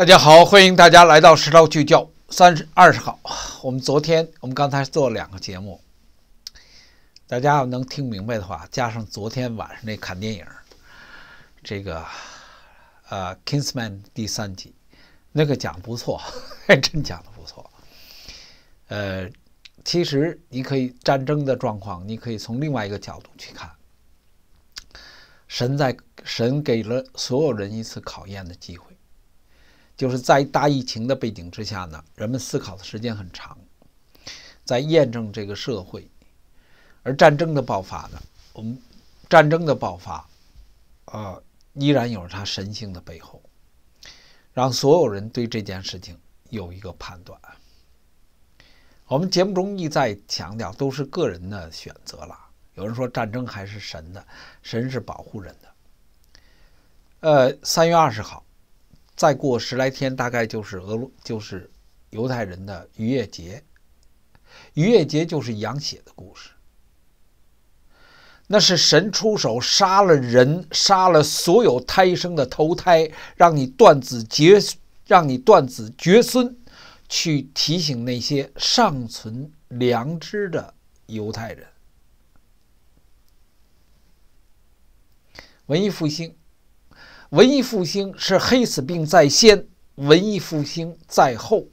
大家好，欢迎大家来到《时昭聚焦》三十二十号。我们昨天，我们刚才做了两个节目。大家要能听明白的话，加上昨天晚上那看电影，这个呃，《Kingsman》第三集，那个讲不错，还真讲的不错。呃，其实你可以战争的状况，你可以从另外一个角度去看。神在神给了所有人一次考验的机会。就是在大疫情的背景之下呢，人们思考的时间很长，在验证这个社会。而战争的爆发呢，我们战争的爆发，呃，依然有它神性的背后，让所有人对这件事情有一个判断。我们节目中一再强调，都是个人的选择了。有人说战争还是神的，神是保护人的。呃，三月二十号。再过十来天，大概就是俄罗，就是犹太人的逾越节。逾越节就是羊血的故事，那是神出手杀了人，杀了所有胎生的头胎，让你断子绝，让你断子绝孙，去提醒那些尚存良知的犹太人。文艺复兴。文艺复兴是黑死病在先，文艺复兴在后，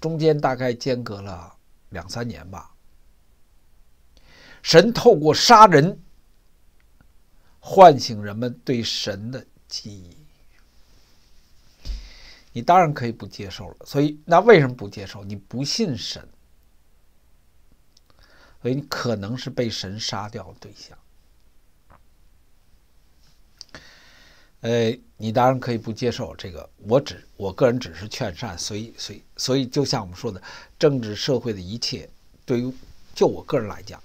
中间大概间隔了两三年吧。神透过杀人唤醒人们对神的记忆，你当然可以不接受了。所以，那为什么不接受？你不信神，所以你可能是被神杀掉的对象。呃，你当然可以不接受这个，我只我个人只是劝善，所以所以所以，就像我们说的，政治社会的一切，对于就我个人来讲，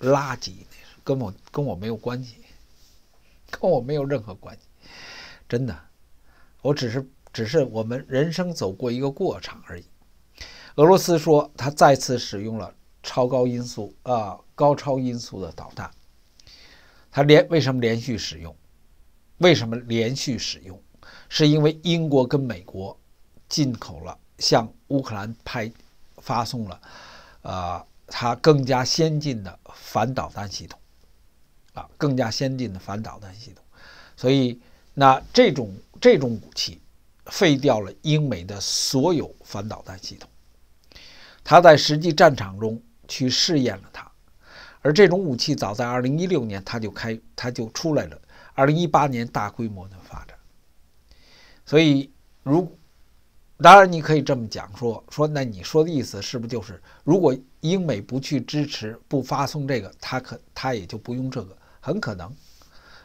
垃圾，跟我跟我没有关系，跟我没有任何关系，真的，我只是只是我们人生走过一个过场而已。俄罗斯说他再次使用了超高音速啊，高超音速的导弹，他连为什么连续使用？为什么连续使用？是因为英国跟美国进口了，向乌克兰派发送了，呃，它更加先进的反导弹系统，啊，更加先进的反导弹系统。所以，那这种这种武器废掉了英美的所有反导弹系统。他在实际战场中去试验了它，而这种武器早在2016年，它就开，它就出来了。二零一八年大规模的发展，所以如当然你可以这么讲说说，那你说的意思是不是就是，如果英美不去支持、不发送这个，他可他也就不用这个，很可能。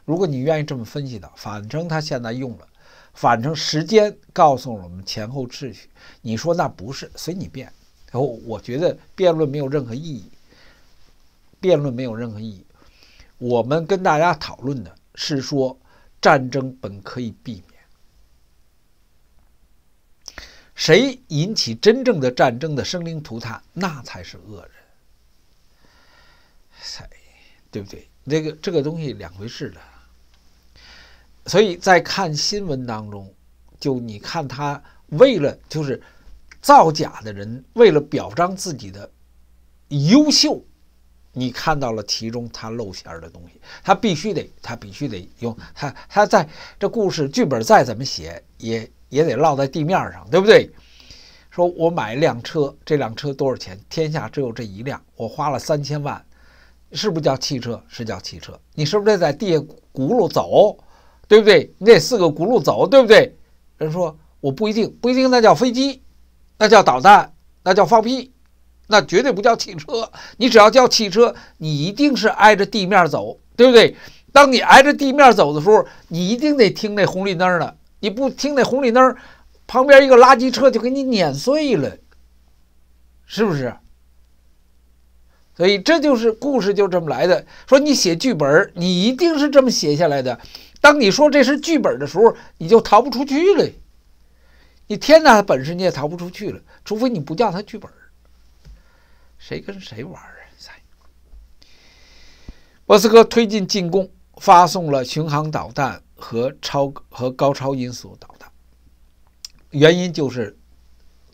如果你愿意这么分析的，反正他现在用了，反正时间告诉我们前后秩序。你说那不是，随你便。然后我觉得辩论没有任何意义，辩论没有任何意义。我们跟大家讨论的。是说，战争本可以避免。谁引起真正的战争的生灵涂炭，那才是恶人，才对不对？这个这个东西两回事的。所以在看新闻当中，就你看他为了就是造假的人，为了表彰自己的优秀。你看到了其中他露馅儿的东西，他必须得，他必须得用他他在这故事剧本再怎么写，也也得落在地面上，对不对？说我买一辆车，这辆车多少钱？天下只有这一辆，我花了三千万，是不是叫汽车？是叫汽车？你是不是得在地下轱辘走？对不对？你得四个轱辘走，对不对？人说我不一定，不一定那叫飞机，那叫导弹，那叫放屁。那绝对不叫汽车，你只要叫汽车，你一定是挨着地面走，对不对？当你挨着地面走的时候，你一定得听那红绿灯了。你不听那红绿灯，旁边一个垃圾车就给你碾碎了，是不是？所以这就是故事，就这么来的。说你写剧本，你一定是这么写下来的。当你说这是剧本的时候，你就逃不出去了。你天大的本事你也逃不出去了，除非你不叫它剧本。谁跟谁玩啊？在莫斯科推进进攻，发送了巡航导弹和超和高超音速导弹。原因就是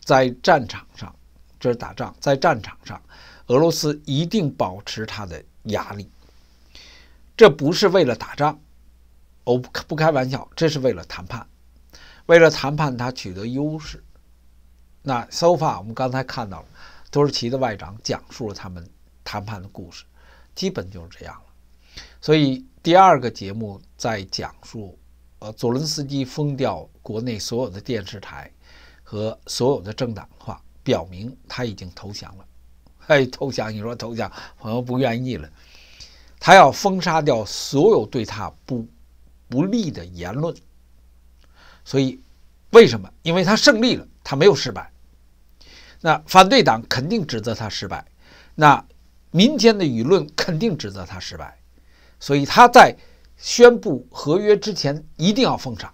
在战场上，这是打仗，在战场上，俄罗斯一定保持它的压力。这不是为了打仗，我不不开玩笑，这是为了谈判，为了谈判，它取得优势。那 so far 我们刚才看到了。土耳其的外长讲述了他们谈判的故事，基本就是这样了。所以第二个节目在讲述，呃，佐伦斯基封掉国内所有的电视台和所有的政党，的话表明他已经投降了。哎，投降？你说投降？朋友不愿意了。他要封杀掉所有对他不不利的言论。所以为什么？因为他胜利了，他没有失败。那反对党肯定指责他失败，那民间的舆论肯定指责他失败，所以他在宣布合约之前一定要封杀，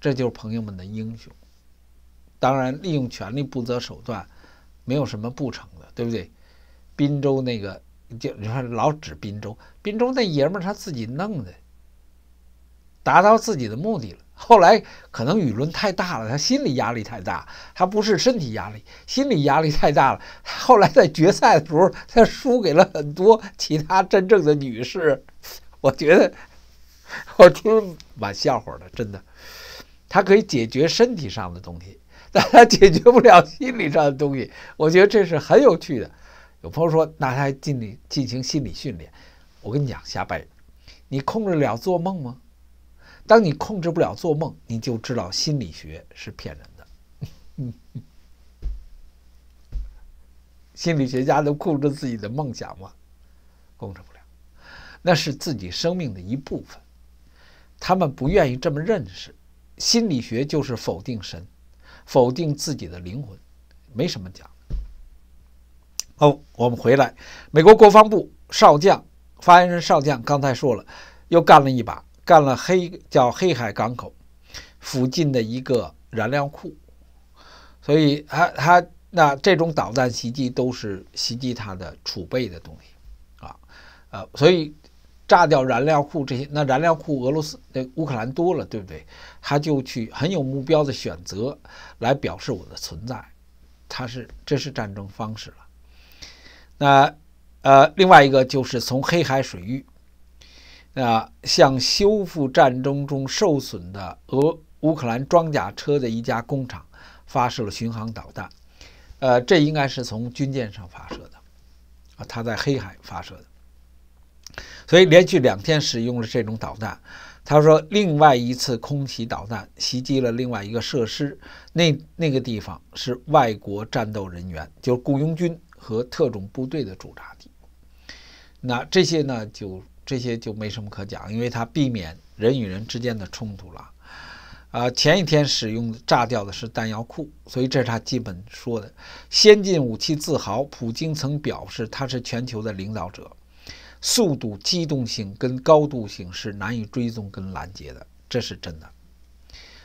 这就是朋友们的英雄。当然，利用权力不择手段，没有什么不成的，对不对？滨州那个，就你看老指滨州，滨州那爷们儿他自己弄的，达到自己的目的了。后来可能舆论太大了，他心理压力太大，他不是身体压力，心理压力太大了。后来在决赛的时候，他输给了很多其他真正的女士。我觉得，我听蛮笑话的，真的。他可以解决身体上的东西，但他解决不了心理上的东西。我觉得这是很有趣的。有朋友说，那他还进进行心理训练？我跟你讲瞎掰，你控制了做梦吗？当你控制不了做梦，你就知道心理学是骗人的。心理学家都控制自己的梦想吗？控制不了，那是自己生命的一部分。他们不愿意这么认识。心理学就是否定神，否定自己的灵魂，没什么讲。哦，我们回来，美国国防部少将发言人少将刚才说了，又干了一把。干了黑叫黑海港口附近的一个燃料库，所以他他那这种导弹袭击都是袭击他的储备的东西，啊呃，所以炸掉燃料库这些那燃料库俄罗斯那乌克兰多了对不对？他就去很有目标的选择来表示我的存在，他是这是战争方式了。那呃另外一个就是从黑海水域。啊，向修复战争中受损的俄乌克兰装甲车的一家工厂发射了巡航导弹，呃，这应该是从军舰上发射的，啊，它在黑海发射的，所以连续两天使用了这种导弹。他说，另外一次空袭导弹袭击了另外一个设施，那那个地方是外国战斗人员，就是雇佣军和特种部队的驻扎地。那这些呢，就。这些就没什么可讲，因为他避免人与人之间的冲突了。啊，前一天使用炸掉的是弹药库，所以这是他基本说的。先进武器自豪，普京曾表示他是全球的领导者。速度、机动性跟高度性是难以追踪跟拦截的，这是真的。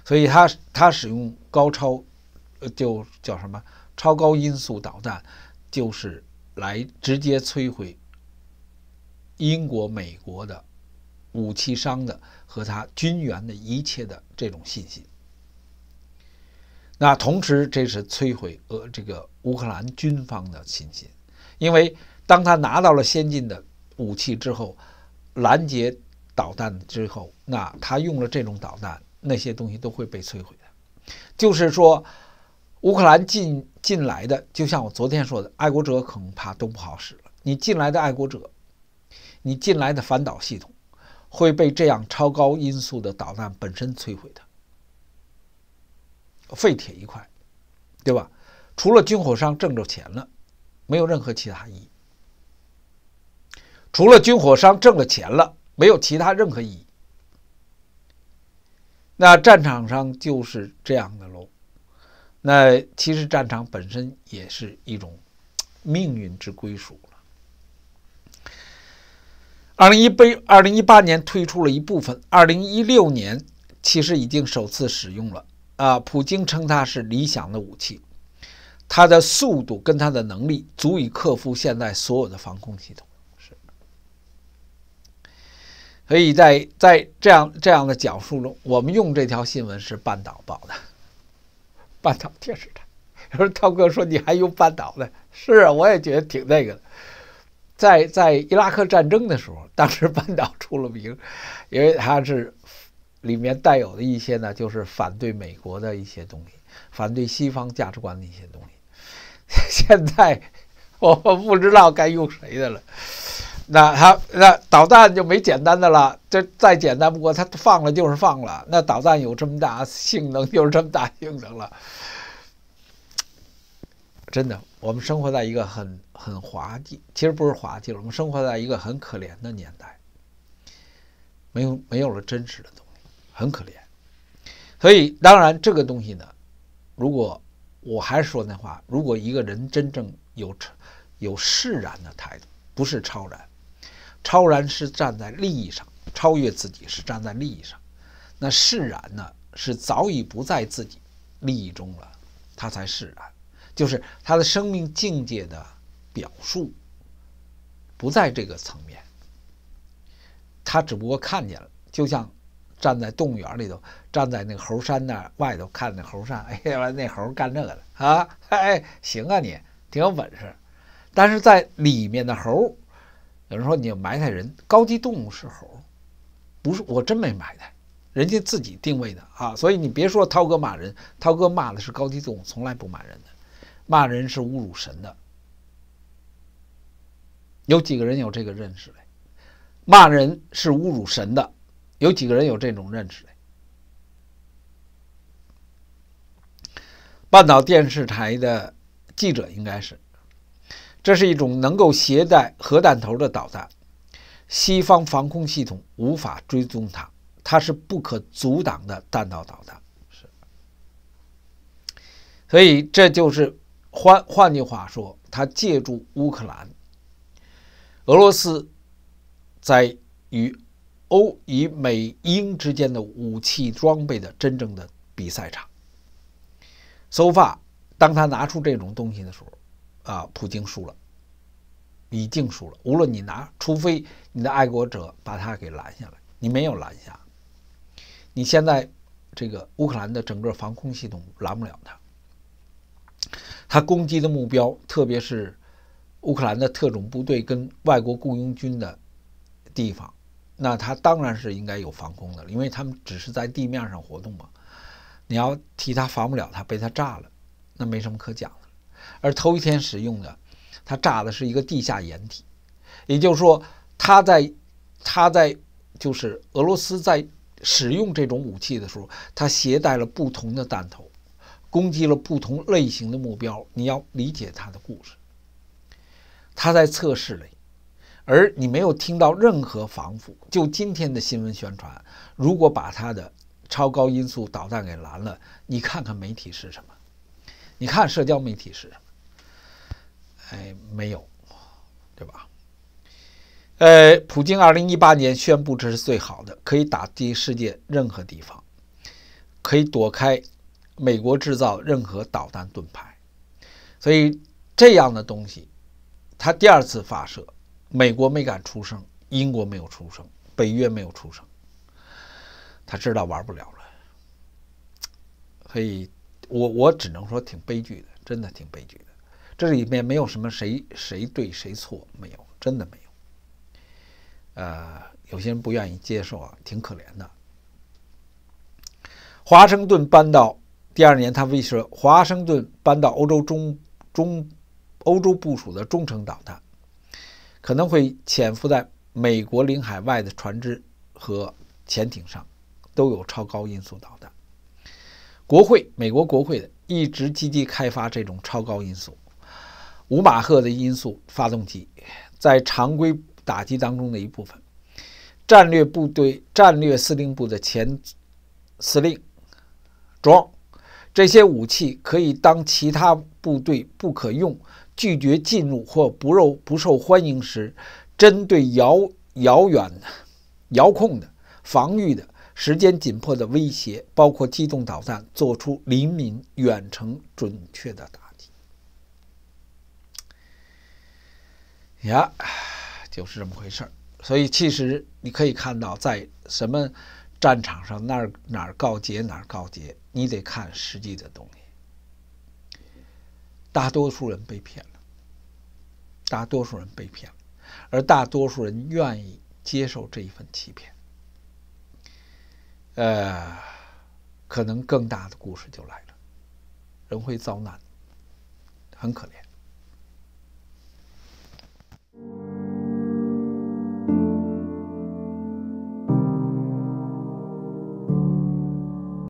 所以他他使用高超，就叫什么超高音速导弹，就是来直接摧毁。英国、美国的武器商的和他军援的一切的这种信心，那同时这是摧毁俄这个乌克兰军方的信心，因为当他拿到了先进的武器之后，拦截导弹之后，那他用了这种导弹，那些东西都会被摧毁的。就是说，乌克兰进进来的，就像我昨天说的，爱国者恐怕都不好使了。你进来的爱国者。你进来的反导系统会被这样超高音速的导弹本身摧毁的，废铁一块，对吧？除了军火商挣着钱了，没有任何其他意义。除了军火商挣了钱了，没有其他任何意义。那战场上就是这样的喽。那其实战场本身也是一种命运之归属。二零一八二零一八年推出了一部分，二零一六年其实已经首次使用了啊。普京称它是理想的武器，它的速度跟它的能力足以克服现在所有的防空系统。是，所以在在这样这样的讲述中，我们用这条新闻是半岛报的，半岛电视台。说涛哥说你还用半岛的？是啊，我也觉得挺那个的。在在伊拉克战争的时候，当时半岛出了名，因为它是里面带有的一些呢，就是反对美国的一些东西，反对西方价值观的一些东西。现在我不知道该用谁的了。那他那导弹就没简单的了，这再简单不过，它放了就是放了。那导弹有这么大性能，就是这么大性能了。真的，我们生活在一个很……很滑稽，其实不是滑稽了。我们生活在一个很可怜的年代，没有没有了真实的东西，很可怜。所以当然这个东西呢，如果我还是说那话，如果一个人真正有有释然的态度，不是超然，超然是站在利益上超越自己，是站在利益上。那释然呢，是早已不在自己利益中了，他才释然，就是他的生命境界的。表述不在这个层面，他只不过看见了，就像站在动物园里头，站在那个猴山那外头看那猴山，哎呀那猴干这个了啊！哎，行啊，你挺有本事。但是在里面的猴，有人说你埋汰人，高级动物是猴，不是我真没埋汰，人家自己定位的啊。所以你别说涛哥骂人，涛哥骂的是高级动物，从来不骂人的，骂人是侮辱神的。有几个人有这个认识嘞？骂人是侮辱神的，有几个人有这种认识嘞？半岛电视台的记者应该是，这是一种能够携带核弹头的导弹，西方防空系统无法追踪它，它是不可阻挡的弹道导弹。是，所以这就是换换句话说，他借助乌克兰。俄罗斯在与欧、与美、英之间的武器装备的真正的比赛场。So far，当他拿出这种东西的时候，啊，普京输了，已经输了。无论你拿，除非你的爱国者把他给拦下来，你没有拦下。你现在这个乌克兰的整个防空系统拦不了他，他攻击的目标，特别是。乌克兰的特种部队跟外国雇佣军的地方，那他当然是应该有防空的，因为他们只是在地面上活动嘛。你要替他防不了，他被他炸了，那没什么可讲的。而头一天使用的，他炸的是一个地下掩体，也就是说，他在他在就是俄罗斯在使用这种武器的时候，他携带了不同的弹头，攻击了不同类型的目标。你要理解他的故事。他在测试里，而你没有听到任何防护。就今天的新闻宣传，如果把他的超高音速导弹给拦了，你看看媒体是什么？你看社交媒体是什么？哎，没有，对吧？呃，普京二零一八年宣布这是最好的，可以打击世界任何地方，可以躲开美国制造任何导弹盾牌。所以这样的东西。他第二次发射，美国没敢出声，英国没有出声，北约没有出声。他知道玩不了了，所以，我我只能说挺悲剧的，真的挺悲剧的。这里面没有什么谁谁对谁错，没有，真的没有。呃，有些人不愿意接受啊，挺可怜的。华盛顿搬到第二年，他为什华盛顿搬到欧洲中中？欧洲部署的中程导弹可能会潜伏在美国领海外的船只和潜艇上，都有超高音速导弹。国会，美国国会的一直积极开发这种超高音速、五马赫的音速发动机，在常规打击当中的一部分。战略部队、战略司令部的前司令装这些武器，可以当其他部队不可用。拒绝进入或不受不受欢迎时，针对遥遥远、遥控的防御的、时间紧迫的威胁，包括机动导弹，做出灵敏、远程、准确的打击。呀，就是这么回事儿。所以，其实你可以看到，在什么战场上，那儿哪儿告捷哪儿告捷，你得看实际的东西。大多数人被骗了，大多数人被骗了，而大多数人愿意接受这一份欺骗。呃，可能更大的故事就来了，人会遭难，很可怜。